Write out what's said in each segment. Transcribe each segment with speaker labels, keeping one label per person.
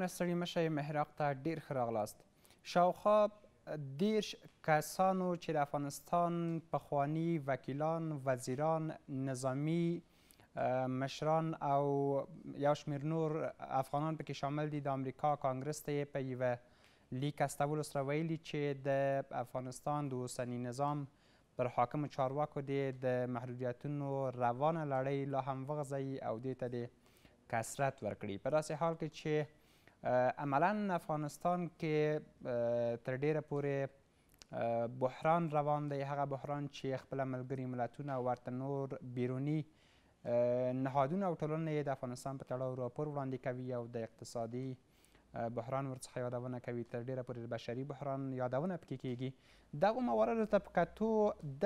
Speaker 1: ګرانونه سړي مشه مهراق ته ډیر خراغلاست شاوخوا دیرش کسانو چې د افغانستان پخوانی وکیلان وزیران نظامی مشران او یو شمیر نور افغانان پکې شامل دي د امریکا کانګرس ته په یوه لیک استولو سره ویلي چې د افغانستان د اوسني نظام پر حاکم چارواکو دی د محدودیتونو روانه لړۍ لا هم وغځوي او دې ته د کسرت ورکړي په داسې حال کې چې عملا افغانستان کې تر ډیره پورې بحران روان دی هغه بحران چې خپل ملګري ملتونه ورته نور بیرونی نهادونه او ټولنې یې د افغانستان په تړاو راپور وړاندې کوي او د اقتصادي بحران ورڅخه یادونه کوي تر ډیره پورې بشري بحران یادونه پکې کیږي دغه مواردو ته په کتو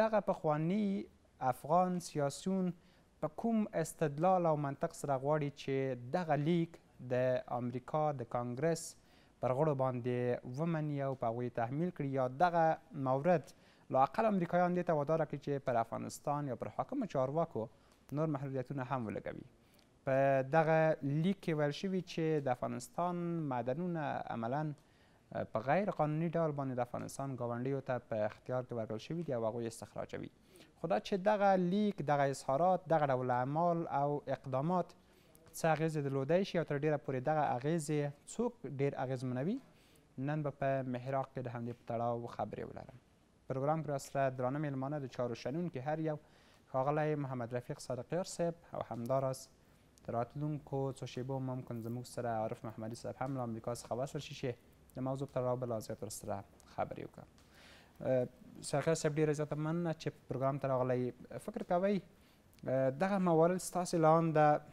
Speaker 1: دغه پخواني افغان سیاسیون په کوم استدلال او منطق سره غواړي چې دغه لیک د امریکا د کانګرس پر غړو باندې ومني او په هغوی تحمیل کړي یا دغه مورد لاقل امریکایان دې ته وداره کړي چې پر افغانستان یا پر حاکمو چارواکو نور محدودیتونه هم ولګوي په دغه لیک کې ویل شوي چې د افغانستان معدنونه عملا په غیر قانوني ډول باندې د افغانستان ګاونډیو ته په اختیار کې ورکړل شوي دي او هغوی استخراجوي خو دا چې دغه لیک دغه اظهارات دغه ډول اعمال او اقدامات څه اغیزې درلودی شي او تر ډیره پورې دغه اغیزې څوک ډیر اغیزمنوي نن به په محراق کې د همدې په تړاو خبرې ولرم پروګرام کې راسره درانه میلمانه د چارو شنون کې هر یو ښاغلی محمد رفیق صادقیار صاحب او همداراز د راتلونکو څو شیبو ممکن زموږ سره عارف محمدي صاحب هم له امریکا څخه وصل شي چې د موضوع په تړاو به لا زیات ورسره خبرې وکړم صادقیار صاحب ډېره زیاته مننه چې پروګرام ته راغلی فکر کوئ دغه موارد ستاسې لاندې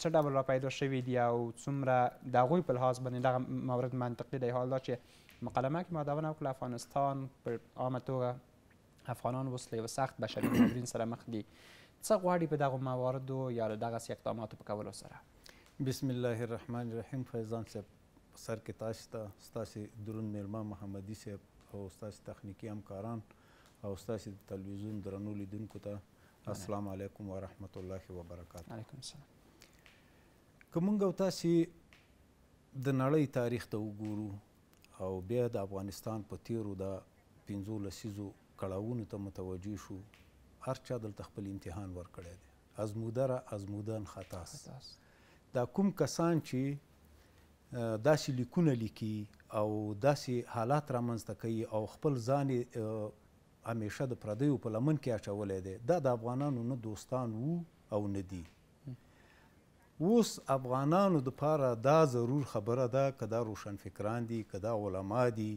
Speaker 1: څه ډول را پیدا شوي دي او څومره د هغوی په لحاظ باندې دغه مورد منطقي دی حال دا چې مقدمه کې ما دونه وکړل افغانستان په عامه توګه افغانان وسلې و سخت بشري مجبورین سره مخ دي څه غواړي په دغه مواردو یا له دغسې اقداماتو په کولو سره بسم الله الرحمن
Speaker 2: الرحیم فیضان صاحب سر کې تاسو ته ستاسو درون میلمه محمدي صاحب او ستاسو تخنیکی همکاران او ستاسو تلویزیون درنو لیدونکو ته السلام علیکم ورحمت الله وبرکاته علیکم السلام کومنګ او تاسو د نړۍ تاریخ ته وګورو او بیا د افغانستان په تیرو د 15 لسیزو کړهونو ته متوجي شو هر چا دلته خپل امتحان ورکړی دی ازمودره ازمودان خطاس دا کوم کسان چې داسې لیکونه لیکي او داسې حالات رامنځته کوي او خپل ځان همیشه د پردیو په لمن کې اچولی دی دا د افغانانو نه دوستان وو او نه دي اوس افغانانو د پاره دا ضرور خبره ده کدا روشن فکران دي کدا علما دي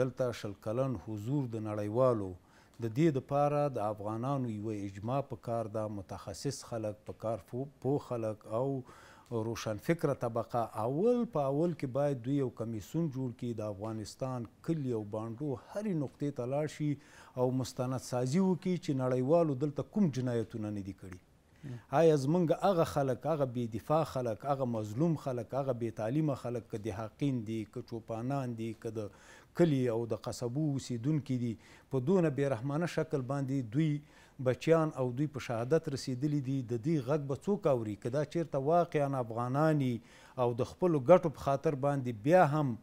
Speaker 2: دلته شل کلن حضور د نړیوالو د دې د پاره د افغانانو یو اجماع په کار ده متخصص خلک په کار پو خلک او روشن فکر طبقه اول په اول کې باید دوی یو کمیسون جوړ کړي د افغانستان کلی او بانډو هرې نقطې ته لاړ شي او مستند سازي وکړي چې نړیوالو دلته کوم جنایتونه نه دي کړي آیا زمونږ هغه خلک هغه بې دفاع خلک هغه مظلوم خلک هغه بې تعلیمه خلک که دهاقین دي که چوپانان دي که د کلي او د قصبو اوسېدونکي دي په دونه بېرحمانه شکل باندې دوی بچیان او دوی په شهادت رسېدلي دي د دې غږ به څوک اوري که دا چېرته واقعا افغانانی او د خپلو ګټو په خاطر باندې بیا هم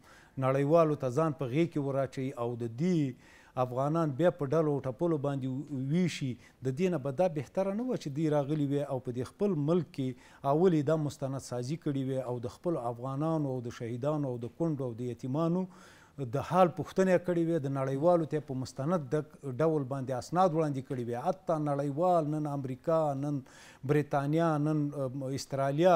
Speaker 2: نړیوالو ته ځان په غېږ کې وراچوي او د دې افغانان بیا په ډلو ټپلو باندې ویشي د دینه به دا بهتره نه و چې دی راغلی وي او په دې خپل ملک کې اولی دا مستند سازی کړي وي او د خپل افغانانو او د شهیدانو او د کونډو او د یتیمانو د حال پوښتنه کړې وي د نړیوالو ته په مستند د ډول باندې اسناد وړاندې کړي وي حتی نړیوال نن امریکا نن بریتانیا نن استرالیا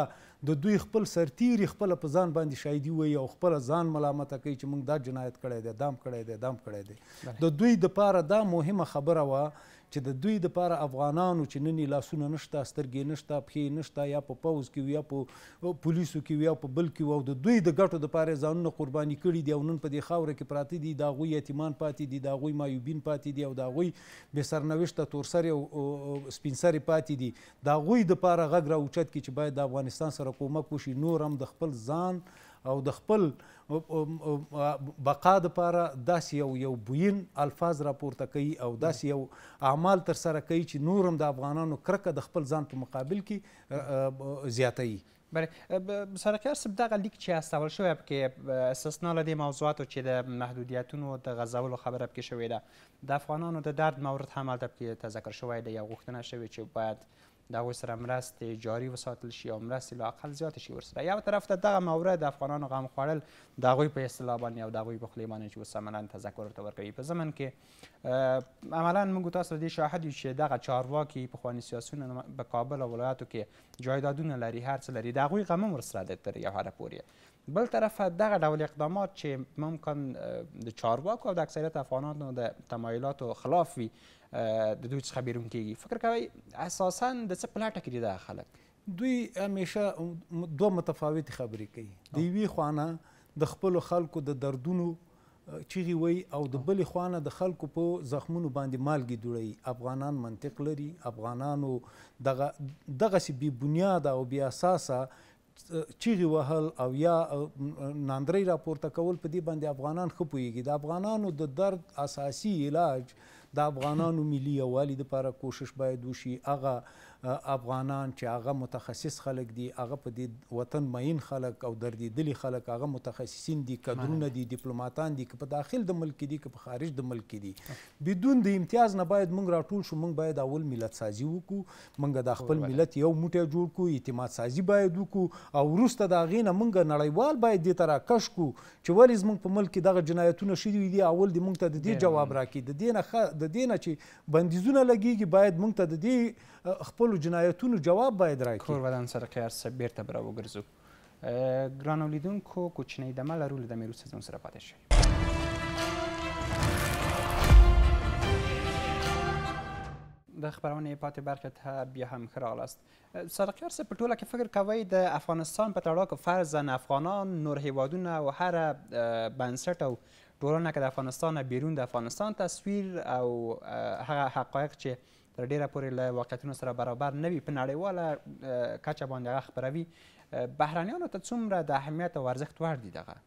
Speaker 2: د دوی خپل سرتیری خپل په ځان باندې شایدي وي او خپل ځان ملامت کوي چې موږ دا جنایت کړی دی دام کړی دی دام کړی دی د دوی د پاره دا مهمه خبره وه چې د دوی د پاره افغانانو چې نن لاسونه نشته سترګې نشته پښې نشته یا په پوز کې وي یا په پولیسو کې وي یا په بل کې وي او د دوی د ګټو د پاره ځانونه قرباني کړي دي او نن په دې خاوره کې پراته دي د هغوی یتیمان پاتې دي د هغوی معیوبین پاتې دي او د هغوی بې سرنوشته تورسرې او سپینسرې پاتې دي د هغوی د پاره غږ راوچت کړي چې باید د افغانستان سره کومک وشي نور هم د خپل ځان او د خپل بقا دپاره داسې یو یو بوین الفاظ راپورته کوي او داسې یو اعمال ترسره کوي چې نور هم د افغانانو کرکه د خپل ځان په مقابل کې زیاتوي
Speaker 1: بله سرکار صاحب دغه لیک چې استول شوی پکې استثنا له دې موضوعاتو چې د محدودیتونو د غځولو خبره پکې شوې ده د افغانانو د درد مورد هم هلته پکې تذکر شوی دی یا غوښتنه شوې چې باید د هغوی سره مرستې جاري وساتل شي او مرستې لاقل زیاتې شي ورسره یو طرف ته دغه موره د افغانانو غم خوړل د هغوی په اصطلاح باندې او د هغوی په خولې باندې چې اوس عملا تذکر ورته ورکوي په ضمن کې عملا موږ تاسو دې شاهد یو چې دغه چارواکي پخواني سیاسیون په کابل او ولایاتو کې جایدادونه لري هر څه لري د هغوی غم هم ورسره دی تر یو حده پورې بل طرف دغه ډول اقدامات چې ممکن د چارواکو او د اکثریت افغانانو د تمایلاتو خلاف وي د دوی څخه بیرون کیږي فکر کوئ اساسا د څه په لټه کې دي دغه خلک دوی همیشه دوه متفاوتې خبرې
Speaker 2: کوي د یوې خوا د خپلو خلکو د دردونو چیغي وي او د بلې خوا د خلکو په زخمونو باندې مالګې دوړوي افغانان منطق لري افغانانو دغه دغسې بې بنیاده او بې اساسه چیغي وهل او یا ناندري راپورته کول په دې باندې افغانان خپويږي د افغانانو د درد اساسي علاج د افغانانو ملي یووالي لپاره کوشش باید وشي هغه افغانان چې هغه متخصص خلک دي هغه په دې وطن مین خلک او دردیدلی خلک هغه متخصصین دي کډرونه دي ډیپلوماټان دي که په داخل د ملک دي که په خارج د ملک دي بدون د امتیاز نه باید موږ راټول شو موږ باید اول ملت سازي وکړو موږ د خپل ملت یو موټی جوړ کړو اعتماد سازي باید وکړو او وروسته د هغې نه موږ نړیوال باید دې ته راکش کړو چې ولې زموږ په ملک کې دغه جنایتونه شوي دي اول دې موږ ته د دې جواب راکړي د دې نه د دې نه چې بندیزونه لګیږي باید موږ ته د دې
Speaker 1: خپل جنایتونو جواب باید راکړي کور ودان سره قیار سره بیرته برا وګرځو ګران اولیدونکو کوچنۍ دمه لرو له دمې وروسته ځان سره پاتې شئ د خبرونه پاتې برخه ته بیا هم ښه راغلاست سرقیار سه په ټوله کې فکر کوي د افغانستان په تړاو کې فرضاً افغانان نور هیوادونه او هر بنسټ او ټولنه کې د افغانستان بیرون د افغانستان تصویر او هغه حقایق چې تر ډیره پورې له واقعیتونو سره برابر نه وي په نړیواله کچه باندې هغه خپروي بهرانیانو ته څومره د اهمیت او ارزښت وړ دي دغه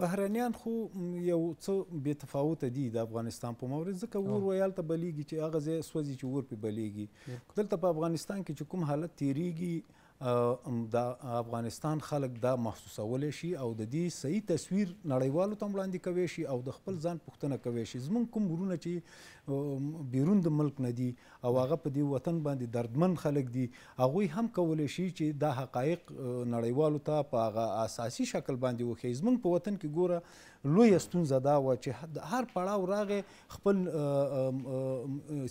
Speaker 2: بهرانیان خو یو څه بې تفاوته دي د افغانستان په مورد ځکه ور ویال ته بلیږي چې هغه ځای سوځي چې ور پې بلیږي دلته په افغانستان کې چې کوم حالت تیریږي د افغانستان خلک دا محسوسولی شي او د دې صحیح تصویر نړیوالو ته وړاندې کوي شي او د خپل ځان پوښتنه کوي شي زمونږ کوم ورونه چې بیرون د ملک نه دي او هغه په دې وطن باندې دردمن خلک دي هغوی هم کولی شي چې دا حقایق نړیوالو ته په هغه اساسي شکل باندې وښیي زمونږ په وطن کې ګوره لوی ستونزه دا و چې هر پړاو راغې خپل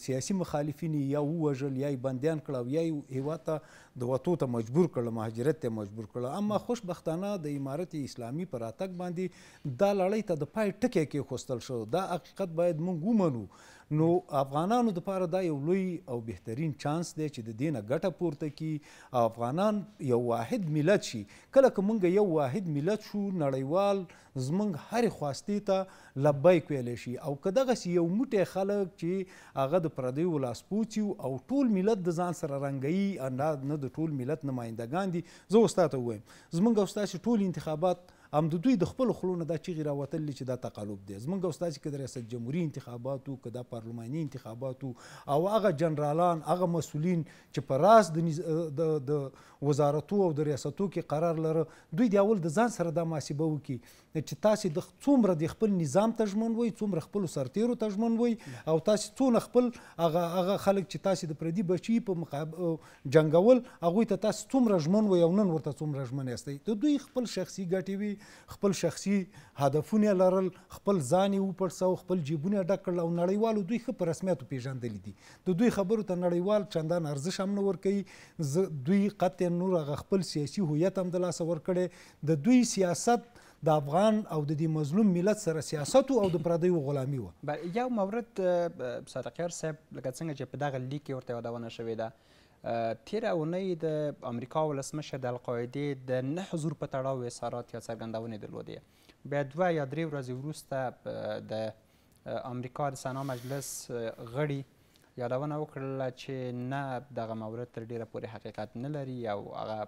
Speaker 2: سیاسي مخالفین یا ووژل یا بندیان کړه یا هیواد ته د وتو ته مجبور کړه مهاجرت ته مجبور کړه اما خوشبختانه د امارت اسلامي پر راتګ باندې دا لړۍ ته د پای ټکی کې خوستل شو دا حقیقت باید موږ ومنو نو افغانانو د پاره دا یو لوی او بهترین چانس دی چې د دینه ګټه پورته کی افغانان یو واحد ملت شي کله که مونږ یو واحد ملت شو نړیوال زمونږ هر خواستی ته لبیک ویلی شي او که دغسې یو موټی خلک چې هغه د پردیو لاسپوڅي او ټول ملت د ځان سره رنګوي نه د ټول ملت نمایندګان دي زه استاد ته وایم زمونږ او ستاسې ټول انتخابات ام د دوی د خپل خلونو دا چیغې راوتلې چې دا تقلب دی زمونږ استاد چې د ریاست جمهوریت انتخاباتو که د پارلماني انتخاباتو او هغه جنرالان هغه مسولین چې په راس د د وزارتو او د ریاستو کې قرار لره دوی د اول د ځان سره دا محاسبه وکړي چې تاسو د څومره د خپل نظام ته ژمن وي څومره خپل سرتیرو ته ژمن وي او تاسو څونه خپل هغه هغه خلک چې تاسو د پردي بچی په مقاب جنگول هغه ته تاسو څومره ژمن وي او نن ورته څومره ژمن یاستئ د دوی خپل شخصي ګټې وي خپل شخصي هدفونه لرل خپل ځان یې وپړسو خپل جیبونه ډک کړل او نړیوالو دوی خپ رسمیتو پیژندل دي د دوی خبرو ته نړیوال چندان ارزښت هم نه ور کوي دوی قطع نور غ خپل سیاسي هویت هم د لاس ور کړي د دوی سیاست د افغان او د دې مظلوم ملت سره سیاست او د پردیو غلامي
Speaker 1: و یو مورد صادقیار صاحب لکه څنګه چې په دغه لیک کې ورته یادونه شوې ده تیره اونۍ د امریکا ولسمشر د القاعدې د نه حضور په تړاو اظهارات یا څرګندونې درلودې بیا دوه یا درې ورځې وروسته د امریکا د سنا مجلس غړي یادونه وکړله چې نه دغه مورد تر ډیره پورې حقیقت نه لري او هغه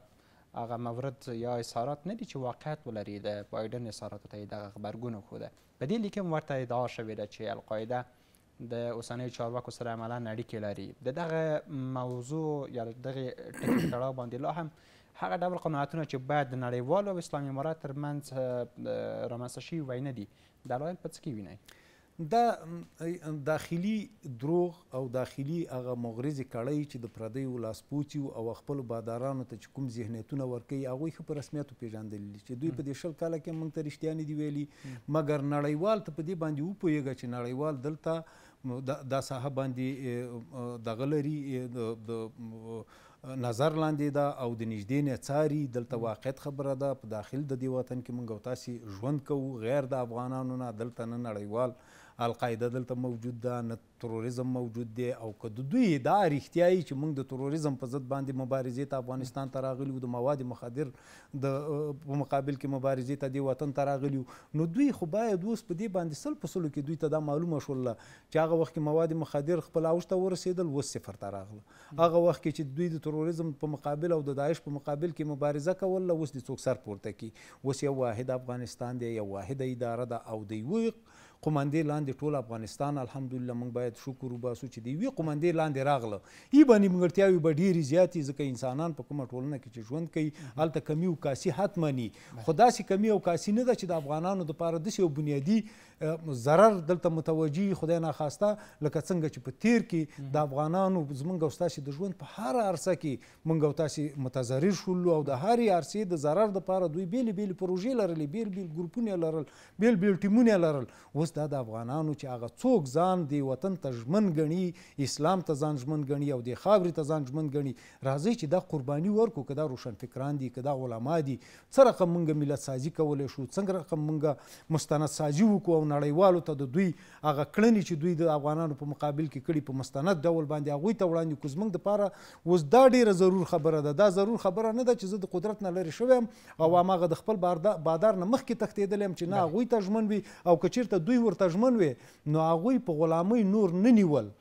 Speaker 1: هغه مورد یا اظهارات نه دي چې واقعیت ولري د بایدن اظهاراتو ته یې دغه غبرګون وښوده په دې لیک هم ورته ادعا شوې ده چې القاعده د اوسنیو چارواکو سره عملا اړیکې لري د دغه موضوع یا دغه ټکي تړاو باندې لا هم هغه ډول قناعتونه چې باید د نړیوالو او اسلامي امارات ترمنځ رامنځته شوي وای نه دي دلایل په څه کې وینئ
Speaker 2: دا داخلي دروغ او داخلي هغه مغرضي کړی چې د پردیو لاسپوتی او خپل بادارانو ته کوم ذهنیتونه ورکي هغه خو په رسمیت پیژندل چې دوی په دې شل کال کې مونږ ته رښتیا نه دی ویلي مګر نړیوال ته په دې باندې و پویږي چې نړیوال دلته دا صاحب باندې د غلري د نظر لاندې دا او د نږدې نه څاري دلته واقعیت خبره ده په داخل د دې وطن کې مونږ او تاسو ژوند کوو غیر د افغانانو نه دلته نه نړیوال القاعده دلته موجود ده نه تروریزم موجود دی او که د دوی دا رښتیایي چې موږ د تروریزم په ضد باندې مبارزې ته افغانستان ته راغلي د مواد مخدر د په مقابل کې مبارزې ته دی وطن ته راغلي نو دوی خو باید اوس په دې باندې سل په سلو کې دوی ته دا معلومه شوله چې هغه وخت کې مواد مخدر خپل اوج ته ورسېدل اوس صفر ته راغله هغه وخت کې چې دوی د تروریزم په مقابل او د داعش په مقابل کې مبارزه کوله اوس د څوک سر پورته کی اوس یو واحد افغانستان دی یو واحد اداره ده او د یوې قومندې لاندې ټول افغانستان الحمدلله موږ باید شکر وباسو چې د یوې قومندې لاندې راغله ای باندې نیمګړتیاوې به ډېرې زیاتې ځکه انسانان په کومه ټولنه کې چې ژوند کوي هلته کمی او کاسي حتمني خو داسې کمی او کاسي نه ده چې د افغانانو دپاره داسې یو بنیادي ضرر دلته متوجي خدای ناخواسته لکه څنګه چې په تیر کې د افغانانو زمونږ او ستاسې د ژوند په هر عرصه کې مونږ او تاسې متضرر شولو او د هرې عرصې د ضرر دپاره دوی بیلې بیلې پروژې لرلې بیل بیل ګروپونه لرل بیل بیل ټیمونه لرل اوس اوس دا د افغانانو چې هغه څوک ځان دی وطن ته ژمن ګڼي اسلام ته ځان ژمن ګڼي او د خاورې ته ځان ژمن ګڼي راځئ چې دا قرباني ورکړو که دا روشنفکران دي که دا علما دي څه رقم موږ ملت سازي کولی شو څنګه رقم موږ مستند سازي وکړو او نړیوالو ته د دوی هغه کړنې چې دوی د افغانانو په مقابل کې کړي په مستند ډول باندې هغوی ته وړاندې کړو زموږ دپاره اوس دا ډیره ضرور خبره ده دا ضرور خبره نه ده چې زه د قدرت نه لرې شوی یم او هماغه د خپل بادار نه مخکې تښتېدلی یم چې نه هغوی ته ژمن وي او که چېرته دوی دوی ورته ژمن وي نو هغوی په غلامۍ نور نه نیول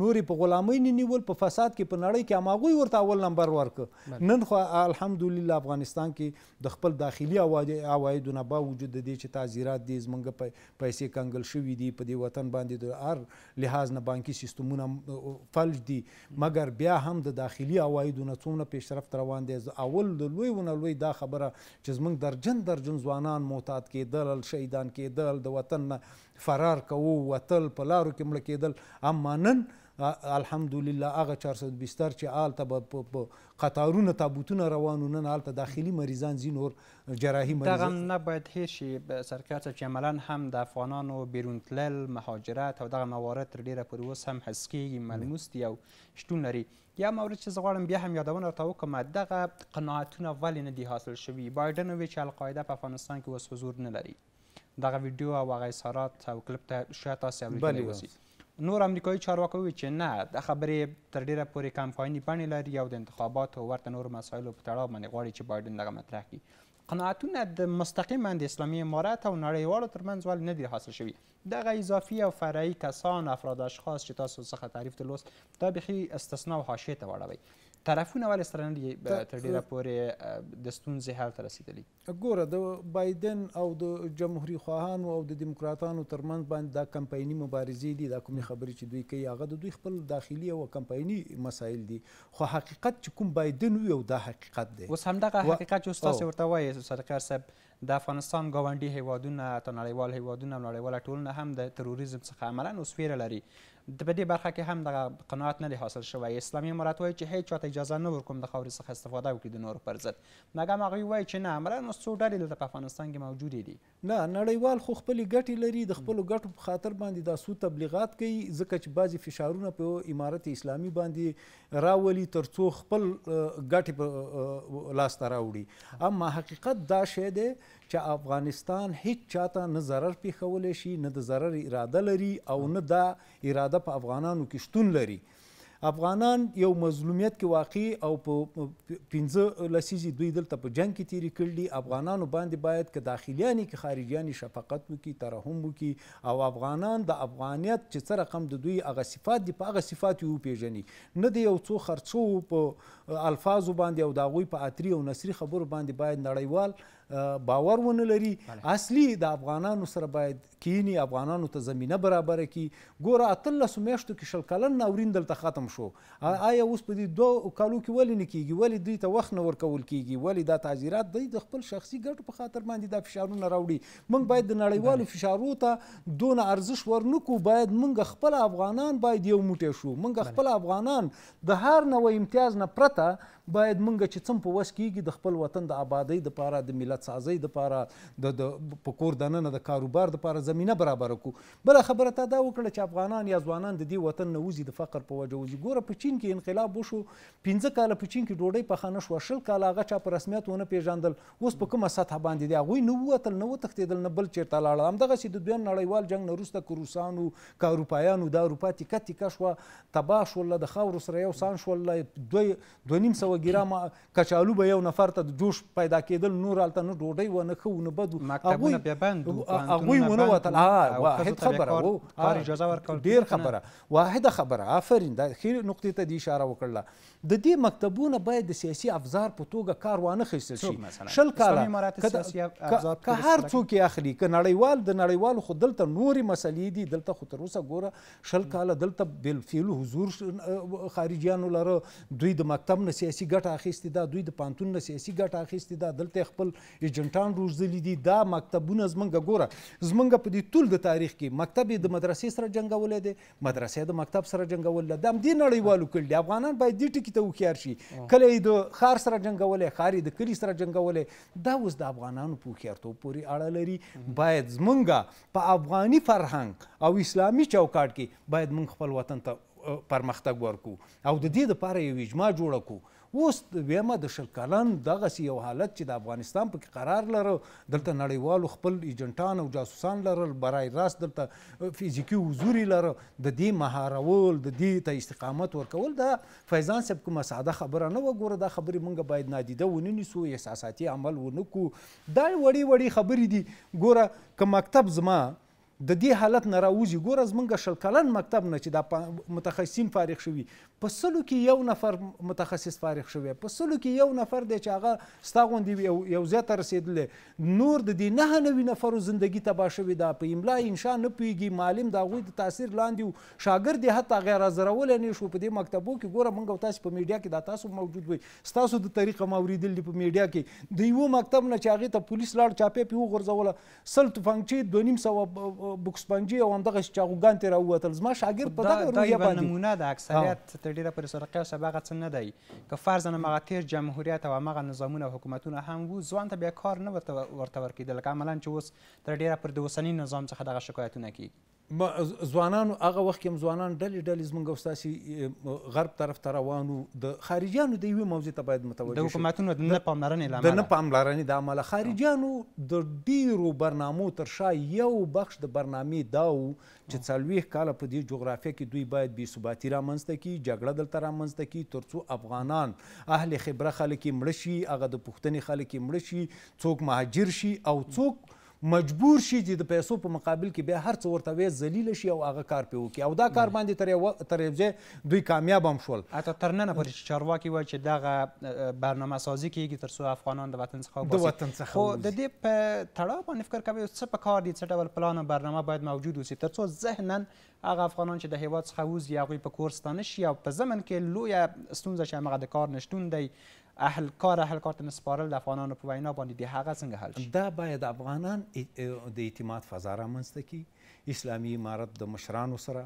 Speaker 2: نورې په غلامۍ نه نیول په فساد کې په نړۍ کې هماغوی ورته اول نمبر ورکه نن خو الحمدلله افغانستان کې د خپل داخلي عوایدو نه باوجود د دې چې تعزیرات دي زمونږ پیسې کنګل شوي دي په دې وطن باندې د هر لحاظ نه بانکي سیستمونه فلج دي مګر بیا هم د داخلي عوایدو نه څومره پیشرفت روان دی اول د لویونه لوی دا خبره چې زمونږ درجن درجن ځوانان معتاد کېدل شهیدان کېدل د وطن نه فرار کوو وتل په لارو کې مړه کېدل اما نن الحمدلله هغه 420 چې آلته په قطارونه تابوتونه روانو نن آلته داخلي مریضان زینور جراحي مریض دغه
Speaker 1: نه باید هیڅ سرکار چې عملا هم د افغانانو بیرون تلل مهاجرت او دغه موارد تر ډیره پورې اوس هم حس کیږي ملموس دي او شتون لري یا مورد چې زه غواړم بیا هم یادونه راته وکړم دغه قناعتونه ولې نه دي حاصل شوي بایډن وویل چې القاعده په افغانستان کې اوس حضور نه لري دغه ویډیو او هغه اظهارات او کلیپ ته شاید تاسې اوریدلی اوسئ نور امریکایي چارواکو وی چې نه د خبرې تر ډیره پورې کمپایني بڼې لري او د انتخاباتو ورته نور مسایلو په تړاو باندې غواړي چې بایدن دغه مطرح کړي قناعتونه د مستقیما د اسلامي امارات او نړیوالو ترمنځ ول نه دي حاصل شوي دغه اضافي او فرعي کسان افراد اشخاص چې تاسو څخه تعریف تلوس دا بخي استثنا او حاشیه ته وړوي طرفونه ول استرنلی تر ډیره پورې د ستونزې حل ته رسیدلی ګوره
Speaker 2: د بایدن او د جمهوریت خواهانو او د دیموکراتانو ترمنځ باندې دا کمپایني مبارزې دي دا کومې خبرې چې دوی کوي هغه د دوی خپل داخلي او کمپایني مسایل دي خو حقیقت چې کوم بایدن وي او دا حقیقت دی اوس همدغه حقیقت چې استاد
Speaker 1: ورته وایي سرکار صاحب د افغانستان ګاونډي هیوادونه تا نړیوال هیوادونه نړیواله ټولنه هم د تروریزم څخه عملا اوسفیره لري د بدی برخه کې هم دغه قناعت نه دی حاصل شوی اسلامي امارات وایي چې هیڅ چاته اجازه نه ورکوم د خاورې څخه استفاده وکړي د نورو پر ضد مګم هغوی وایي چې نه عملا اوس څو ډلې دلته په افغانستان کې موجودې دي
Speaker 2: نه نړیوال خو خپلې ګټې لري د خپلو ګټو په خاطر باندې دا سو تبلیغات کوي ځکه چې بعضې فشارونه په امارت اسلامي باندې راولي تر څو خپل ګټې لاسته راوړي اما حقیقت دا شی دی چې افغانستان هیڅ چاته نه ضرر پیښولی شي نه د ضرر اراده لري او نه دا اراده په افغانانو کې شتون لري افغانان یو مظلومیت کې واقع او په پنځه لسیزي دوی دلته په جنگ کې تیری کړل دي افغانانو باندې باید که داخليانی کې خارجيانی شفقت وکي ترحم وکي او افغانان د افغانیت چې څه رقم د دوی هغه صفات دي په هغه صفات یو پیژني نه دی یو څو خرڅو په الفاظو باندې او د هغوی په عطري او نصري خبرو باندې باید نړیوال باور ونه لري اصلي د افغانانو سره باید کینی افغانانو ته زمينه برابر کړي ګوره اتلس میاشتو کې شل کلن ناورین دلته ختم شو آیا اوس په دې دوه کالو کې ولې نه کیږي ولې دوی ته وخت نه ورکول کیږي ولې دا تعزیرات دوی د خپل شخصي ګټو په خاطر باندې دا فشارونه راوړي موږ باید د نړیوالو فشارو ته دونه ارزش ورنکو باید موږ خپل افغانان باید یو موټی شو موږ خپل افغانان د هر نوې امتیاز نه پرته باید مونږ چې څم په وس کیږي د خپل وطن د آبادی د پاره د ملت سازي د پاره د په کور دننه د کاروبار د پاره زمينه برابر کو بل خبره تا دا وکړه چې افغانان یا ځوانان د دې وطن نوزي د فقر په وجه وزي ګوره په چین کې انقلاب وشو 15 کال په چین کې ډوډۍ په خانه شو شل کال هغه چا په رسمیت ونه پیژندل اوس په کومه سطح باندې دی هغه نو وتل نو تختیدل نه بل چیرته لاړل همدغه سي د دویم نړیوال جنگ نه وروسته کروسانو کاروپایانو د اروپا تیکه تیکه شوه تباه شول د خاورو سره یو سان شول دوی دوه نیم سوه وغیره ما کچالو به یو نفر ته جوش پیدا کېدل نور هلته نه ډوډۍ و نه ښه و نه بد مکتبونه بیا بند هغوی ونه وتل واحد خبره کار اجازه ورکول ډېر خبره واحده خبره آفرین دا ښې نقطې ته دې اشاره وکړله د دې مکتبونه باید د سیاسي افزار په توګه کار وانه خیستل شي شل کاله که هر څوک یې اخلي که نړیوال د نړیوالو خو دلته نورې مسلې دي دلته خو تر اوسه ګوره شل کاله دلته بالفعل حضور خارجیانو لره دوی د مکتب نه سیاسي ګټه اخیستې ده دوی د پانتون نه سیاسي ګټه اخیستې ده دلته خپل ایجنټان روزلي دي دا مکتبونه زمونږ ګوره زمونږ په دې ټول د تاریخ کې مکتب د مدرسې سره جنګولې دي مدرسې د مکتب سره جنګولې ده هم دې نړیوالو کړل دي افغانان باید دې ټکي ته هوښیار شي کله یې د ښار سره جنګولې ښار یې د کلي سره جنګولې دا اوس د افغانانو په هوښیارتوب پورې اړه لري باید زمونږ په افغاني فرهنګ او اسلامي چوکاټ کې باید موږ خپل وطن ته پرمختګ ورکو او د دې لپاره یو اجماع جوړ کړو اوس بیا ما د شل کلن دغسې یو حالت چې د افغانستان پکې قرار لرو دلته نړیوالو خپل ایجنټان او جاسوسان لرل برای راست دلته فزیکي حضور یې لرو د دې مهارول د دې ته استقامت ورکول دا فیضان صاحب کومه ساده خبره نه وګوره دا خبرې مونږ باید نادیده ونه نیسو احساساتي عمل ونه کړو دا وړې وړې خبرې دي ګوره که مکتب زما د دې حالت نه راوځي ګوره زمونږ شل کلن مکتب نه چې دا متخصصین فارغ شوي په سلو کې یو نفر متخصص فارغ شوی په سلو کې یو نفر دی چې هغه ستا غوندې یو ځای ته رسېدلی نور د دې نهه نوي نفرو زندګي تباه شوې ده په املا انشا نه پوهېږي معلم د هغوی د تاثیر لاندې وو شاګرد یې حتی غیر حاضرولی نه شو په دې مکتبو کې ګوره موږ او تاسې په میډیا کې دا تاسو موجود وئ ستاسو د طریقه م اورېدل دي په میډیا کې د یوه مکتب نه چې هغې ته پولیس لاړ چاپې پې وغورځوله سل توفنګچې دوه نیم سوه بوکسپنجي او همدغه چاغوګان تیر ووتل زما شاګرد په دغه رویه باندې نمونه د
Speaker 1: اکثریت تر ډیره پر سرقه او سباغه څه نه دی که فرض نه مغه تیر جمهوریت او مغه نظامونه او حکومتونه هم وو ځوان ته بیا کار نه ورته ورکیدل که عملا چې اوس تر ډیره پر د اوسني نظام څخه دغه شکایتونه کیږي ځوانانو هغه وخت کې ځوانان ډلې ډلې زمونږ استاسي غرب طرف ته روانو د خارجيانو
Speaker 2: د یوې موضوع ته باید متوجه د حکومتونو
Speaker 1: د نه پاملرنې لامل د نه
Speaker 2: پاملرنې د عمله خارجيانو د ډیرو برنامو تر شا یو بخش د برنامې داو چې څلوېښت کاله په دې جغرافیه کې دوی باید بې ثباتي رامنځته کړي جګړه دلته رامنځته کړي تر څو افغانان اهل خبره خلک یې مړه شي هغه د پوښتنې خلک یې مړه شي څوک مهاجر شي او څوک مجبور شي چې د پیسو په مقابل کې بیا هر څه ورته وی ذلیل شي او هغه کار پې وکړي او دا کار باندې تر یو تر یو دوی کامیاب هم شول
Speaker 1: اته تر نن پورې چارواکي وایي چې دغه برنامه سازی کیږي تر څو افغانان د وطن څخه وباسي د وطن څخه خو د دې په تړاو باندې فکر کوي څه په کار دي څه ډول پلان او برنامه باید موجود اوسي تر څو ذهنا هغه افغانان چې د هیواد څخه ووځي هغوی په کورستانه شي او په ضمن کې لویه ستونزه چې همغه د کار نشتون دی اهل کار اهل کار ته نسپارل د افغانانو په وینا باندې د هغه څنګه حل شي دا باید افغانان د اعتماد فضا رامنځته کړي اسلامي امارت د مشرانو
Speaker 2: سره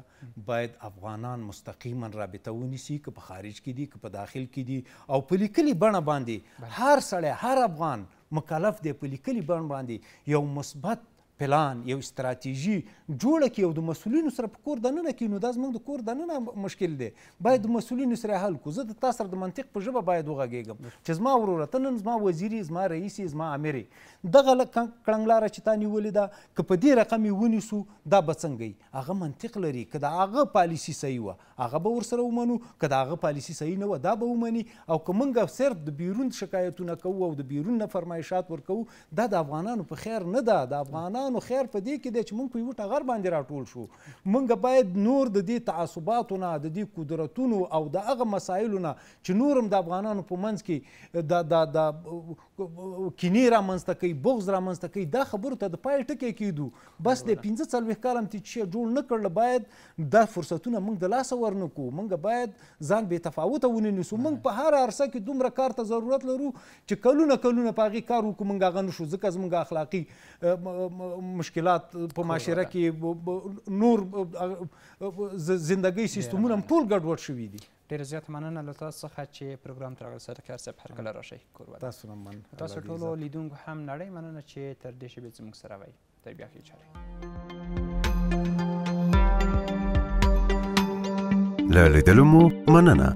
Speaker 2: باید افغانان مستقیما رابطه ونیسي که په خارج کې دي که په داخل کې دي او په لیکلي بڼه باندې هر سړی هر افغان مکلف دی په لیکلي بڼه باندې یو مثبت پلان یو استراتیژي جوړه کړي او د مسولینو سره په کور دننه کړي نو دا زموږ د کور دننه مشکل دی باید د مسولینو سره حل کړو زه د تا سره د منطق په ژبه باید وغږېږم چې زما وروره ته نن زما وزیري زما رئیسي زما امیري دغه کړنګلاره چې تا نیولې ده که په دې رقم یې ونیسو دا به څنګه هغه منطق لري که د هغه پالیسي صحیح وه هغه به ورسره ومنو که د هغه پالیسي صحیح نه وه دا به ومني او که موږ صرف د بیرون شکایتونه کوو او د بیرون نه فرمایشات ورکوو دا د افغانانو په خیر نه ده د افغانانو نو خیر په دې کې دی چې مونږ په یو ټغر باندې راټول شو مونږ باید نور د دې تعصباتو نه د دې قدرتونو او د هغه مسایلو نه چې نور هم د افغانانو په منځ کې د د د کینې رامنځته کوي بغز رامنځته کوي دا خبرو ته د پای ټکی کیدو بس د پنځه څلوېښت کال هم چې جوړ نه کړل باید دا فرصتونه مونږ د لاسه ورنکو مونږ باید ځان بې تفاوته ونه نیسو مونږ په هر عرصه کې دومره کار ته ضرورت لرو چې کلونه کلونه په هغې کار وکړو مونږ هغه نه شو ځکه زمونږ اخلاقي مشکلات په معاشره کې نور
Speaker 1: زندګۍ سیستمونه ټول ګډوډ شوي دي ډیر زیات مننه له تاسو څخه چې پروګرام تر غوښته کار صاحب هر کله راشي کور ودا تاسو نن مننه تاسو ټول لیدونکو هم نړۍ مننه چې تر دې شبې زموږ سره وای تر بیا کې چاره له لیدلو
Speaker 2: مو مننه